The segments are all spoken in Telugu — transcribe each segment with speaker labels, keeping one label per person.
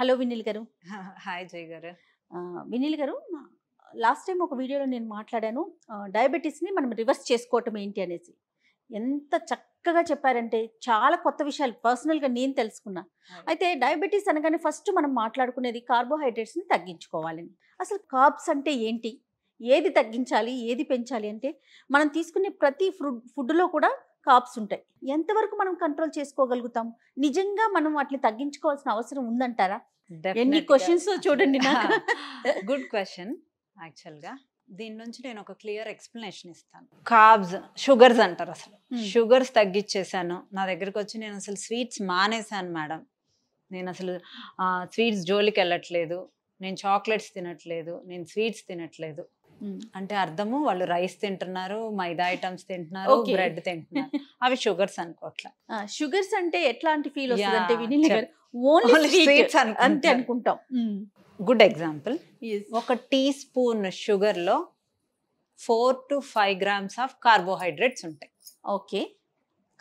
Speaker 1: హలో వినిల్ గారు హాయ్ జయ్ గారు వినిల్ గారు లాస్ట్ టైం ఒక వీడియోలో నేను మాట్లాడాను డయాబెటీస్ని మనం రివర్స్ చేసుకోవటం ఏంటి అనేసి ఎంత చక్కగా చెప్పారంటే చాలా కొత్త విషయాలు పర్సనల్గా నేను తెలుసుకున్నా అయితే డయాబెటీస్ అనగానే ఫస్ట్ మనం మాట్లాడుకునేది కార్బోహైడ్రేట్స్ని తగ్గించుకోవాలని అసలు కార్బ్స్ అంటే ఏంటి ఏది తగ్గించాలి ఏది పెంచాలి అంటే మనం తీసుకునే ప్రతి ఫుడ్ ఫుడ్లో కూడా కాప్స్ ఉంటాయి ఎంతవరకు మనం కంట్రోల్ చేసుకోగలుగుతాం నిజంగా మనం వాటిని తగ్గించుకోవాల్సిన అవసరం ఉందంటారా ఎన్ని క్వశ్చన్స్ చూడండి నాకు గుడ్ క్వశ్చన్ యాక్చువల్గా దీని నుంచి నేను ఒక క్లియర్ ఎక్స్ప్లెనేషన్ ఇస్తాను కాబ్స్ షుగర్స్ అంటారు అసలు షుగర్స్ hmm. తగ్గించేశాను నా దగ్గరకు వచ్చి నేను అసలు స్వీట్స్ మానేశాను మేడం నేను అసలు స్వీట్స్ జోలికి వెళ్ళట్లేదు నేను చాక్లెట్స్ తినట్లేదు నేను స్వీట్స్ తినట్లేదు Hmm. అంటే అర్థము వాళ్ళు రైస్ తింటున్నారు మైదా ఐటమ్స్ తింటున్నారు బ్రెడ్ తింటున్నారు అవి షుగర్స్ అనుకోట్లా షుగర్స్ అంటే ఎట్లాంటి ఫీల్ వస్తుంది అంటే విని ఓన్లీ స్వీట్స్ అంతే అనుకుంటాం గుడ్ hmm. ఎగ్జాంపుల్ ఒక టీ స్పూన్ షుగర్ లో four to five grams of carbohydrates ఉంటాయి ఓకే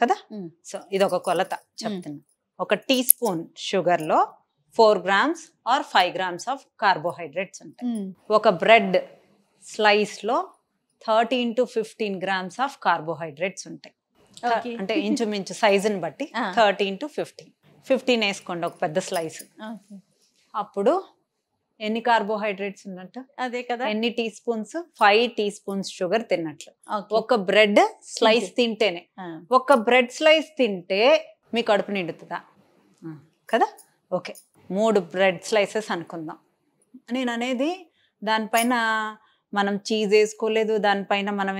Speaker 1: కదా hmm. సో ఇది ఒక కొలత చెప్తున్నా ఒక టీ స్పూన్ షుగర్ లో four grams or five grams of carbohydrates ఉంటాయి ఒక బ్రెడ్ స్లైస్లో thirteen to fifteen grams of carbohydrates ఉంటాయి అంటే ఇంచుమించు సైజుని బట్టి థర్టీన్ టు ఫిఫ్టీన్ ఫిఫ్టీన్ వేసుకోండి ఒక పెద్ద స్లైస్ అప్పుడు ఎన్ని కార్బోహైడ్రేట్స్ ఉన్నట్టు అదే కదా ఎన్ని teaspoons five teaspoons sugar తిన్నట్లు ఒక బ్రెడ్ స్లైస్ తింటేనే ఒక బ్రెడ్ స్లైస్ తింటే మీ కడుపు నిండుతుందా కదా ఓకే మూడు బ్రెడ్ స్లైసెస్ అనుకుందాం నేను అనేది దానిపైన మనం చీజ్ వేసుకోలేదు దానిపైన మనం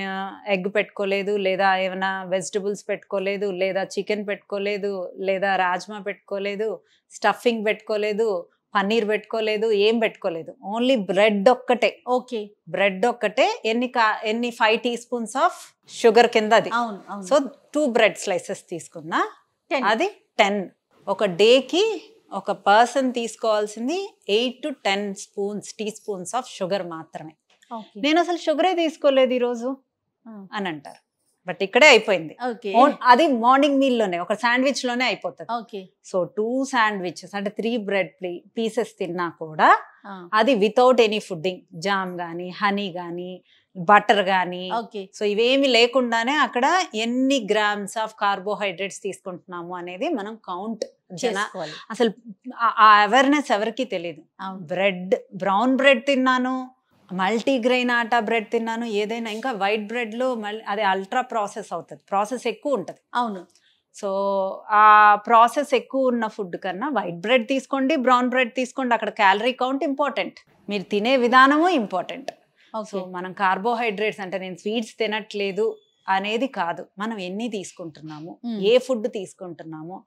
Speaker 1: ఎగ్ పెట్టుకోలేదు లేదా ఏమైనా వెజిటబుల్స్ పెట్టుకోలేదు లేదా చికెన్ పెట్టుకోలేదు లేదా రాజ్మా పెట్టుకోలేదు స్టఫింగ్ పెట్టుకోలేదు పన్నీర్ పెట్టుకోలేదు ఏం పెట్టుకోలేదు ఓన్లీ బ్రెడ్ ఒక్కటే ఓకే బ్రెడ్ ఒక్కటే ఎన్ని కా ఎన్ని five teaspoons of sugar కింద అది సో టూ బ్రెడ్ స్లైసెస్ తీసుకున్నా అది టెన్ ఒక డేకి ఒక పర్సన్ తీసుకోవాల్సింది eight to ten spoons teaspoons of sugar మాత్రమే నేను అసలు షుగరే తీసుకోలేదు ఈరోజు అని అంటారు బట్ ఇక్కడే అయిపోయింది అది మార్నింగ్ మీల్ లోనే ఒక శాండ్విచ్ లోనే అయిపోతుంది సో టూ శాండ్విచెస్ అంటే త్రీ బ్రెడ్ పీసెస్ తిన్నా కూడా అది వితౌట్ ఎనీ ఫుడ్డింగ్ జామ్ గాని హనీ గాని బటర్ గానీ సో ఇవేమి లేకుండానే అక్కడ ఎన్ని గ్రామ్స్ ఆఫ్ కార్బోహైడ్రేట్స్ తీసుకుంటున్నాము అనేది మనం కౌంట్ అసలు ఆ అవేర్నెస్ ఎవరికి తెలియదు బ్రెడ్ బ్రౌన్ బ్రెడ్ తిన్నాను మల్టీగ్రెయిన్ ఆటా బ్రెడ్ తిన్నాను ఏదైనా ఇంకా వైట్ బ్రెడ్లో మళ్ళీ అది అల్ట్రా ప్రాసెస్ అవుతుంది ప్రాసెస్ ఎక్కువ ఉంటుంది అవును సో ఆ ప్రాసెస్ ఎక్కువ ఉన్న ఫుడ్ కన్నా వైట్ బ్రెడ్ తీసుకోండి బ్రౌన్ బ్రెడ్ తీసుకోండి అక్కడ క్యాలరీ కౌంట్ ఇంపార్టెంట్ మీరు తినే విధానము ఇంపార్టెంట్ సో మనం కార్బోహైడ్రేట్స్ అంటే నేను స్వీట్స్ తినట్లేదు అనేది కాదు మనం ఎన్ని తీసుకుంటున్నాము ఏ ఫుడ్ తీసుకుంటున్నాము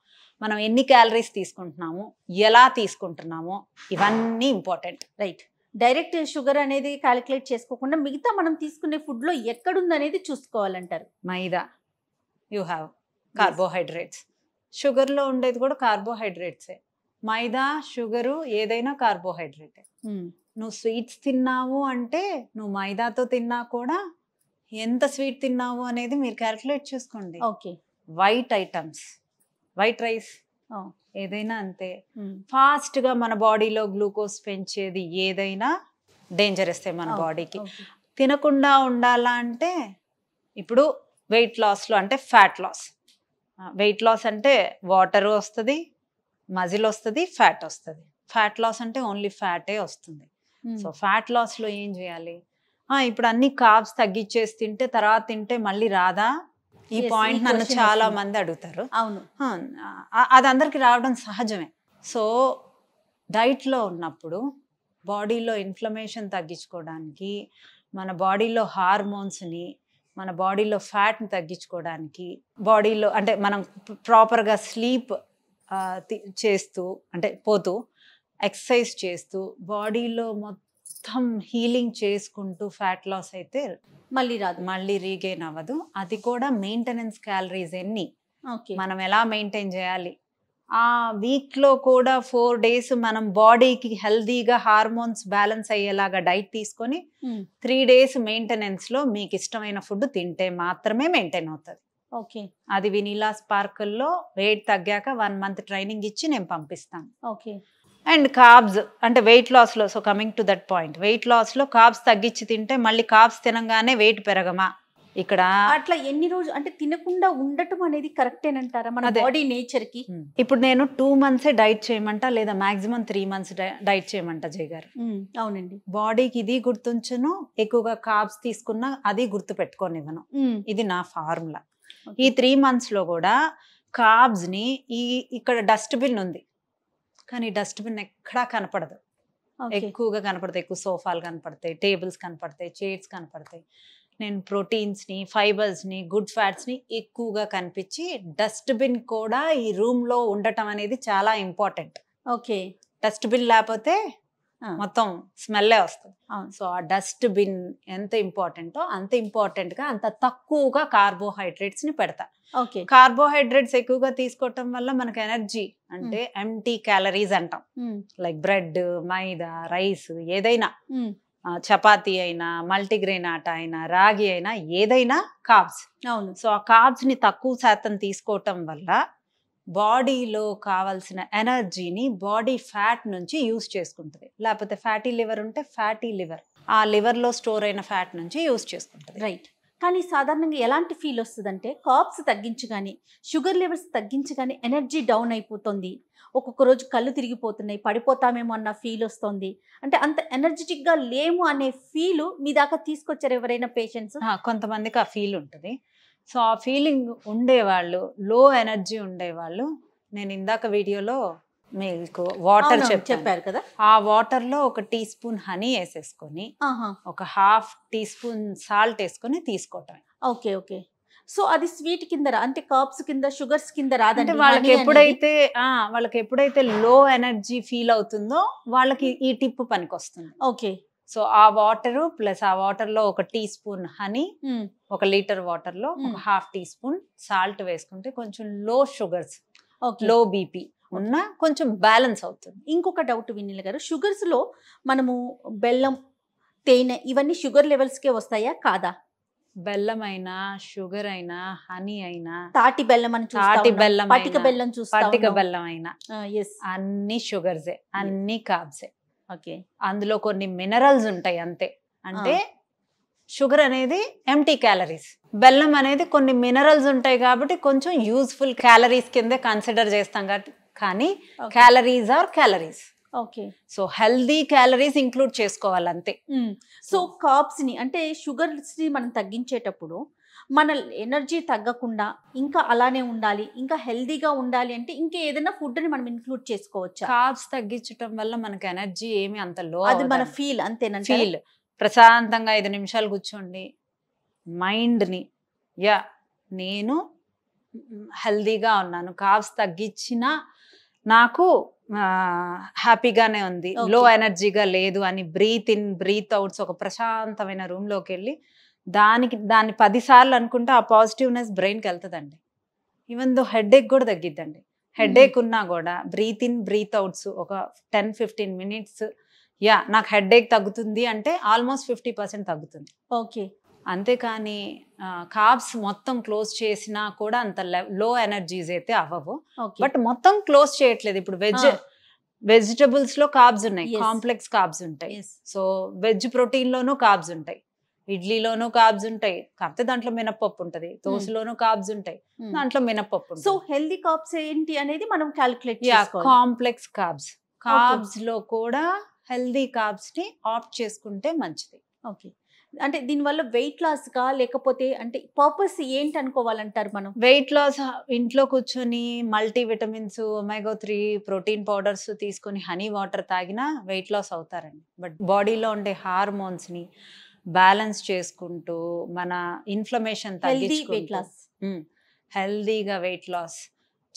Speaker 1: మనం ఎన్ని క్యాలరీస్ తీసుకుంటున్నాము ఎలా తీసుకుంటున్నామో ఇవన్నీ ఇంపార్టెంట్ రైట్ డైరెక్ట్ షుగర్ అనేది క్యాలిక్యులేట్ చేసుకోకుండా మిగతా మనం తీసుకునే ఫుడ్లో ఎక్కడుందనేది చూసుకోవాలంటారు మైదా యూ హ్యావ్
Speaker 2: కార్బోహైడ్రేట్స్
Speaker 1: షుగర్లో ఉండేది కూడా కార్బోహైడ్రేట్సే మైదా షుగరు ఏదైనా కార్బోహైడ్రేటే నువ్వు స్వీట్స్ తిన్నావు అంటే నువ్వు మైదాతో తిన్నా కూడా ఎంత స్వీట్ తిన్నావు అనేది మీరు క్యాలిక్యులేట్ చేసుకోండి okay white items white rice ఏదైనా అంతే ఫాస్ట్ గా మన బాడీలో గ్లూకోజ్ పెంచేది ఏదైనా డేంజర్ డేంజరస్ మన బాడీకి తినకుండా ఉండాలా అంటే ఇప్పుడు వెయిట్ లాస్లో అంటే ఫ్యాట్ లాస్ వెయిట్ లాస్ అంటే వాటర్ వస్తుంది మజిల్ వస్తుంది ఫ్యాట్ వస్తుంది ఫ్యాట్ లాస్ అంటే ఓన్లీ ఫ్యాటే వస్తుంది సో ఫ్యాట్ లాస్లో ఏం చేయాలి ఇప్పుడు అన్ని కాబ్స్ తగ్గించేసి తింటే తర్వాత తింటే మళ్ళీ రాదా ఈ పాయింట్ నన్ను చాలా మంది అడుగుతారు అవును అది అందరికి రావడం సహజమే సో డైట్లో ఉన్నప్పుడు బాడీలో ఇన్ఫ్లమేషన్ తగ్గించుకోవడానికి మన బాడీలో హార్మోన్స్ని మన బాడీలో ఫ్యాట్ని తగ్గించుకోవడానికి బాడీలో అంటే మనం ప్రాపర్గా స్లీప్ చేస్తూ అంటే పోతూ ఎక్సర్సైజ్ చేస్తూ బాడీలో మొత్తం హీలింగ్ చేసుకుంటూ ఫ్యాట్ లాస్ అయితే మళ్ళీ రాదు మళ్ళీ రీగెయిన్ అవ్వదు అది కూడా మెయింటెనెన్స్ క్యాలరీస్ ఎన్ని మనం ఎలా మెయింటైన్ చేయాలి ఆ వీక్లో కూడా ఫోర్ డేస్ మనం బాడీకి హెల్దీగా హార్మోన్స్ బ్యాలెన్స్ అయ్యేలాగా డైట్ తీసుకొని త్రీ డేస్ మెయింటెనెన్స్లో మీకు ఇష్టమైన ఫుడ్ తింటే మాత్రమే మెయింటైన్ అవుతుంది ఓకే అది వినీలా స్పార్కల్లో వెయిట్ తగ్గాక వన్ మంత్ ట్రైనింగ్ ఇచ్చి నేను పంపిస్తాను ఓకే అండ్ కాబ్స్ అంటే వెయిట్ లాస్లో so coming to that point weight లాస్లో కాబ్స్ తగ్గించి తింటే మళ్ళీ కాబ్స్ తినగానే వెయిట్ పెరగమా ఇక్కడ అట్లా ఎన్ని రోజులు అంటే తినకుండా ఉండటం అనేది కరెక్ట్ ఏనంటారా మన బాడీ నేచర్ కి ఇప్పుడు నేను టూ మంత్స్ డైట్ చేయమంట లేదా మాక్సిమం త్రీ మంత్స్ డైట్ చేయమంట జయ గారు అవునండి బాడీకి ఇది గుర్తుంచను ఎక్కువగా కాబ్స్ తీసుకున్నా అది గుర్తు పెట్టుకోనివ్వను ఇది నా ఫార్ములా ఈ త్రీ మంత్స్ లో కూడా కాబ్స్ ని ఈ ఇక్కడ డస్ట్బిన్ ఉంది కానీ డస్ట్బిన్ ఎక్కడా కనపడదు ఎక్కువగా కనపడతాయి ఎక్కువ సోఫాలు కనపడతాయి టేబుల్స్ కనపడతాయి చైర్స్ కనపడతాయి నేను ప్రోటీన్స్ని ఫైబర్స్ని గుడ్ ఫ్యాట్స్ని ఎక్కువగా కనిపించి డస్ట్బిన్ కూడా ఈ రూమ్లో ఉండటం అనేది చాలా ఇంపార్టెంట్ ఓకే డస్ట్బిన్ లేకపోతే మొత్తం స్మెల్లే వస్తుంది సో ఆ డస్ట్ బిన్ ఎంత ఇంపార్టెంటో అంత ఇంపార్టెంట్గా అంత తక్కువగా కార్బోహైడ్రేట్స్ని పెడతా ఓకే కార్బోహైడ్రేట్స్ ఎక్కువగా తీసుకోవటం వల్ల మనకు ఎనర్జీ అంటే ఎంటీ క్యాలరీస్ అంటాం లైక్ బ్రెడ్ మైదా రైస్ ఏదైనా చపాతీ అయినా మల్టీగ్రెయిన్ ఆట అయినా రాగి అయినా ఏదైనా కాబ్స్ అవును సో ఆ కాబ్స్ని తక్కువ శాతం తీసుకోవటం వల్ల బాడీలో కావాల్సిన ఎనర్జీని బాడీ ఫ్యాట్ నుంచి యూస్ చేసుకుంటుంది లేకపోతే ఫ్యాటీ లివర్ ఉంటే ఫ్యాటీ లివర్ ఆ లివర్లో స్టోర్ అయిన ఫ్యాట్ నుంచి యూస్ చేసుకుంటుంది రైట్ కానీ సాధారణంగా ఎలాంటి ఫీల్ వస్తుందంటే కాప్స్ తగ్గించగానే షుగర్ లెవెల్స్ తగ్గించగానే ఎనర్జీ డౌన్ అయిపోతుంది ఒక్కొక్క రోజు కళ్ళు తిరిగిపోతున్నాయి పడిపోతామేమో అన్న ఫీల్ వస్తుంది అంటే అంత ఎనర్జెటిక్గా లేము అనే ఫీల్ మీ దాకా తీసుకొచ్చారు ఎవరైనా పేషెంట్స్ కొంతమందికి ఆ ఫీల్ ఉంటుంది సో ఆ ఫీలింగ్ ఉండేవాళ్ళు లో ఎనర్జీ ఉండేవాళ్ళు నేను ఇందాక వీడియోలో మిల్క్ వాటర్ చెప్పారు కదా ఆ వాటర్ లో ఒక టీ స్పూన్ హనీ వేసేసుకొని ఒక హాఫ్ టీ స్పూన్ సాల్ట్ వేసుకొని తీసుకోవటం ఓకే ఓకే సో అది స్వీట్ కింద అంటే కాప్స్ కింద షుగర్స్ కింద రాదంటే వాళ్ళకి ఎప్పుడైతే వాళ్ళకి ఎప్పుడైతే లో ఎనర్జీ ఫీల్ అవుతుందో వాళ్ళకి ఈ టిప్ పనికి వస్తుంది ఓకే సో ఆ వాటర్ ప్లస్ ఆ వాటర్ లో ఒక టీ స్పూన్ హనీ ఒక లీటర్ వాటర్ లో ఒక హాఫ్ టీ స్పూన్ సాల్ట్ వేసుకుంటే కొంచెం లో షుగర్స్ లో బీపీ ఉన్న కొంచెం బ్యాలెన్స్ అవుతుంది ఇంకొక డౌట్ వినీల గారు షుగర్స్ లో మనము బెల్లం తేనె ఇవన్నీ షుగర్ లెవెల్స్ కే వస్తాయా కాదా బెల్లం అయినా షుగర్ అయినా హనీ అయినా తాటి బెల్లం అని తాటి బెల్లం పటిక బెల్లం చూస్తే పటిక బెల్లం అయినా అన్ని షుగర్సే అన్ని కాబ్సే ఓకే అందులో కొన్ని మినరల్స్ ఉంటాయి అంతే అంటే షుగర్ అనేది ఎంటీ క్యాలరీస్ బెల్లం అనేది కొన్ని మినరల్స్ ఉంటాయి కాబట్టి కొంచెం యూజ్ఫుల్ క్యాలరీస్ కిందే కన్సిడర్ చేస్తాం కాబట్టి కానీ calories or calories okay so healthy calories include చేసుకోవాలి అంతే సో కాప్స్ ని అంటే షుగర్స్ ని మనం తగ్గించేటప్పుడు మన ఎనర్జీ తగ్గకుండా ఇంకా అలానే ఉండాలి ఇంకా హెల్దీగా ఉండాలి అంటే ఇంకా ఏదైనా ఫుడ్ ని మనం ఇన్క్లూడ్ చేసుకోవచ్చు కార్బ్స్ తగ్గించడం వల్ల మనకి ఎనర్జీ ఏమి అంత లో అది మన ఫీల్ అంతే ఫీల్ ప్రశాంతంగా ఐదు నిమిషాలు కూర్చోండి మైండ్ని యా నేను హెల్దీగా ఉన్నాను కాబ్స్ తగ్గించిన నాకు హ్యాపీగానే ఉంది లో ఎనర్జీగా లేదు అని బ్రీత్ ఇన్ బ్రీత్ అవుట్స్ ఒక ప్రశాంతమైన రూమ్లోకి వెళ్ళి దానికి దాన్ని పదిసార్లు అనుకుంటే ఆ పాజిటివ్నెస్ బ్రెయిన్కి వెళ్తుందండి ఈవెన్ దో హెడ్ ఏక్ కూడా తగ్గిద్దండి హెడ్ ఏక్ ఉన్నా కూడా బ్రీత్ ఇన్ బ్రీత్ అవుట్స్ ఒక టెన్ ఫిఫ్టీన్ మినిట్స్ యా నాకు హెడ్ ఏక్ తగ్గుతుంది అంటే ఆల్మోస్ట్ ఫిఫ్టీ పర్సెంట్ తగ్గుతుంది ఓకే అంతేకాని కాబ్స్ మొత్తం క్లోజ్ చేసినా కూడా అంత లో ఎనర్జీస్ అయితే అవ్వవు బట్ మొత్తం క్లోజ్ చేయట్లేదు ఇప్పుడు వెజ్ వెజిటబుల్స్ లో కాబ్స్ ఉన్నాయి కాంప్లెక్స్ కాబ్స్ ఉంటాయి సో వెజ్ ప్రోటీన్ లోనూ కాబ్స్ ఉంటాయి ఇడ్లీలోనూ కాబ్స్ ఉంటాయి కాకపోతే దాంట్లో మినప్పప్పు ఉంటది దోశలోనూ కాబ్స్ ఉంటాయి దాంట్లో మినప్పప్పు సో హెల్దీ కాబ్స్ ఏంటి అనేది మనం క్యాలిక్యులేట్ కాంప్లెక్స్ కాబ్స్ కాబ్స్ లో కూడా హెల్దీ కాబ్స్ ని ఆప్ట్ చేసుకుంటే మంచిది ఓకే అంటే దీనివల్ల వెయిట్ లాస్ గా లేకపోతే అంటే పర్పస్ ఏంటి అనుకోవాలంటారు మనం వెయిట్ లాస్ ఇంట్లో కూర్చొని multi vitamins omega three protein powders తీసుకొని హనీ వాటర్ తాగినా వెయిట్ లాస్ అవుతారండి బట్ బాడీలో ఉండే హార్మోన్స్ ని బ్యాలెన్స్ చేసుకుంటూ మన ఇన్ఫ్లమేషన్ హెల్దీగా వెయిట్ లాస్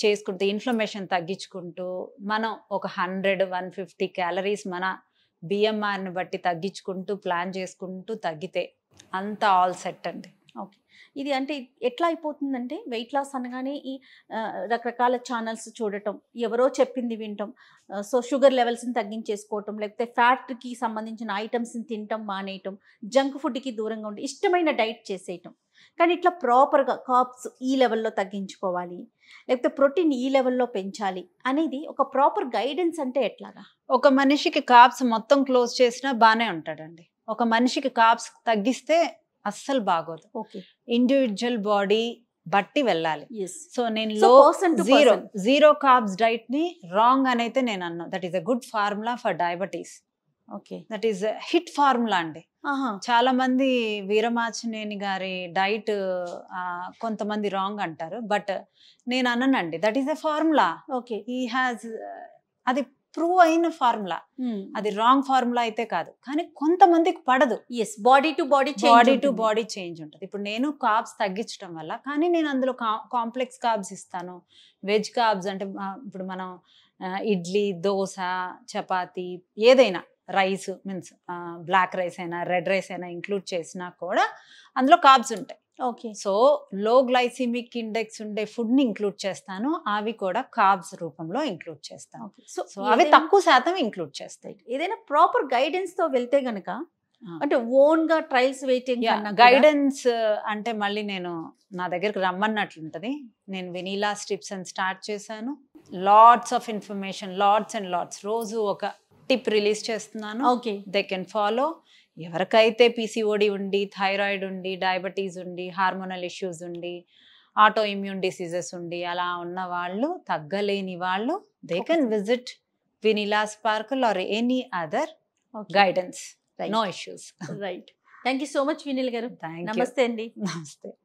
Speaker 1: చేసుకుంటూ ఇన్ఫ్లమేషన్ తగ్గించుకుంటూ మనం ఒక హండ్రెడ్ వన్ ఫిఫ్టీ క్యాలరీస్ మన బిఎంఆర్ని బట్టి తగ్గించుకుంటూ ప్లాన్ చేసుకుంటూ తగ్గితే అంతా ఆల్ సెట్ అండి ఓకే ఇది అంటే ఎట్లా అయిపోతుందంటే వెయిట్ లాస్ అనగానే ఈ రకరకాల ఛానల్స్ చూడటం ఎవరో చెప్పింది వినటం సో షుగర్ లెవెల్స్ని తగ్గించేసుకోవటం లేకపోతే ఫ్యాట్కి సంబంధించిన ఐటమ్స్ని తినటం మానేయటం జంక్ ఫుడ్కి దూరంగా ఉండి ఇష్టమైన డైట్ చేసేయటం కానీ ఇట్లా ప్రాపర్గా కాప్స్ ఈ లెవెల్లో తగ్గించుకోవాలి లేకపోతే ప్రోటీన్ ఈ లెవెల్లో పెంచాలి అనేది ఒక ప్రాపర్ గైడెన్స్ అంటే ఎట్లాగా ఒక మనిషికి కాప్స్ మొత్తం క్లోజ్ చేసినా బాగానే ఉంటాడండి ఒక మనిషికి కాప్స్ తగ్గిస్తే అస్సలు బాగోదు ఇండివిజువల్ బాడీ బట్టి వెళ్ళాలి సో నేను low zero zero carbs diet ని రాంగ్ అని అయితే నేను అన్నా that is a good formula for diabetes okay that is hit formula అండి చాలా మంది వీరమాచినేని గారి డైట్ కొంతమంది రాంగ్ అంటారు బట్ నేను అన్నానండి that is a formula okay ఈ హ్యాస్ అది ప్రూవ్ అయిన ఫార్ములా అది రాంగ్ ఫార్ములా అయితే కాదు కానీ కొంతమందికి పడదు yes body to body body to body change ఉంటుంది ఇప్పుడు నేను కాబ్స్ తగ్గించడం వల్ల కానీ నేను అందులో కాంప్లెక్స్ కాబ్స్ ఇస్తాను వెజ్ కాబ్స్ అంటే ఇప్పుడు మనం ఇడ్లీ దోశ చపాతి ఏదైనా రైస్ మీన్స్ బ్లాక్ రైస్ అయినా రెడ్ రైస్ అయినా ఇంక్లూడ్ చేసినా కూడా అందులో కాబ్స్ ఉంటాయి okay so low glycemic index ఉండే ఫుడ్ ని ఇంక్లూడ్ చేస్తాను అవి కూడా కార్బ్స్ రూపంలో ఇంక్లూడ్ చేస్తాను సో అవి తక్కువ శాతం ఇంక్లూడ్ చేస్తాయి ఏదైనా ప్రాపర్ గైడెన్స్ తో వెళ్తే గనక అంటే ఓన్ గా ట్రయల్స్ వెయిటింగ్ గైడెన్స్ అంటే మళ్ళీ నేను నా దగ్గరకు రమ్మన్నట్లుంటది నేను వెనీలా స్ట్రిప్స్ అని స్టార్ట్ చేశాను lots of information lots and lots రోజు ఒక టిప్ రిలీజ్ చేస్తున్నాను ఓకే దే కెన్ ఫాలో ఎవరికైతే పీసీఓడి ఉండి థైరాయిడ్ ఉండి డయాబెటీస్ ఉండి హార్మోనల్ ఇష్యూస్ ఉండి ఆటో ఇమ్యూన్ డిసీజెస్ ఉండి అలా ఉన్న వాళ్ళు తగ్గలేని వాళ్ళు they can visit Vinila sparkle or any other guidance no issues right thank you so much Vinil garu నమస్తే అండి నమస్తే